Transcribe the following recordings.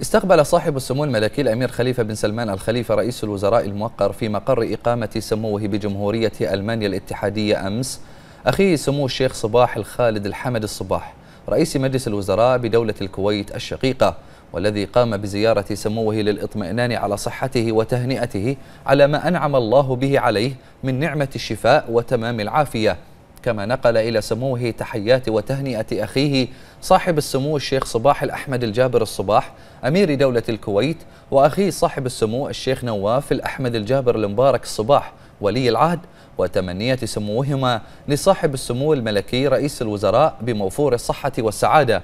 استقبل صاحب السمو الملكي الأمير خليفة بن سلمان الخليفة رئيس الوزراء الموقر في مقر إقامة سموه بجمهورية ألمانيا الاتحادية أمس أخيه سمو الشيخ صباح الخالد الحمد الصباح رئيس مجلس الوزراء بدولة الكويت الشقيقة والذي قام بزيارة سموه للإطمئنان على صحته وتهنئته على ما أنعم الله به عليه من نعمة الشفاء وتمام العافية كما نقل إلى سموه تحيات وتهنئة أخيه صاحب السمو الشيخ صباح الأحمد الجابر الصباح أمير دولة الكويت وأخيه صاحب السمو الشيخ نواف الأحمد الجابر المبارك الصباح ولي العهد وتمنية سموهما لصاحب السمو الملكي رئيس الوزراء بموفور الصحة والسعادة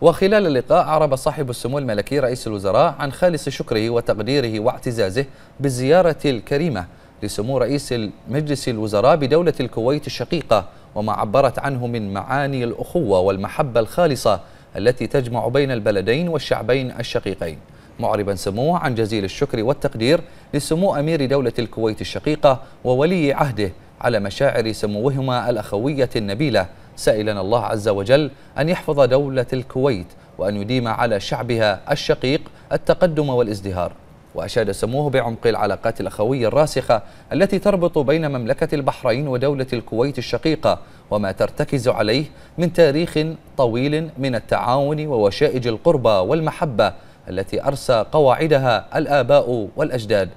وخلال اللقاء عرب صاحب السمو الملكي رئيس الوزراء عن خالص شكره وتقديره واعتزازه بالزيارة الكريمة لسمو رئيس مجلس الوزراء بدولة الكويت الشقيقة وما عبرت عنه من معاني الأخوة والمحبة الخالصة التي تجمع بين البلدين والشعبين الشقيقين معربا سموه عن جزيل الشكر والتقدير لسمو أمير دولة الكويت الشقيقة وولي عهده على مشاعر سموهما الأخوية النبيلة سائلا الله عز وجل أن يحفظ دولة الكويت وأن يديم على شعبها الشقيق التقدم والازدهار وأشاد سموه بعمق العلاقات الأخوية الراسخة التي تربط بين مملكة البحرين ودولة الكويت الشقيقة وما ترتكز عليه من تاريخ طويل من التعاون ووشائج القربة والمحبة التي أرسى قواعدها الآباء والأجداد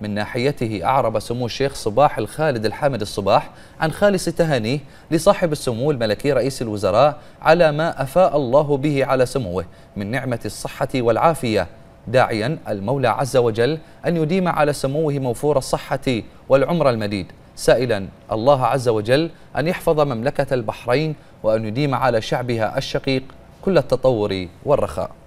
من ناحيته أعرب سمو الشيخ صباح الخالد الحامد الصباح عن خالص تهانيه لصاحب السمو الملكي رئيس الوزراء على ما أفاء الله به على سموه من نعمة الصحة والعافية داعيا المولى عز وجل أن يديم على سموه موفور الصحة والعمر المديد سائلا الله عز وجل أن يحفظ مملكة البحرين وأن يديم على شعبها الشقيق كل التطور والرخاء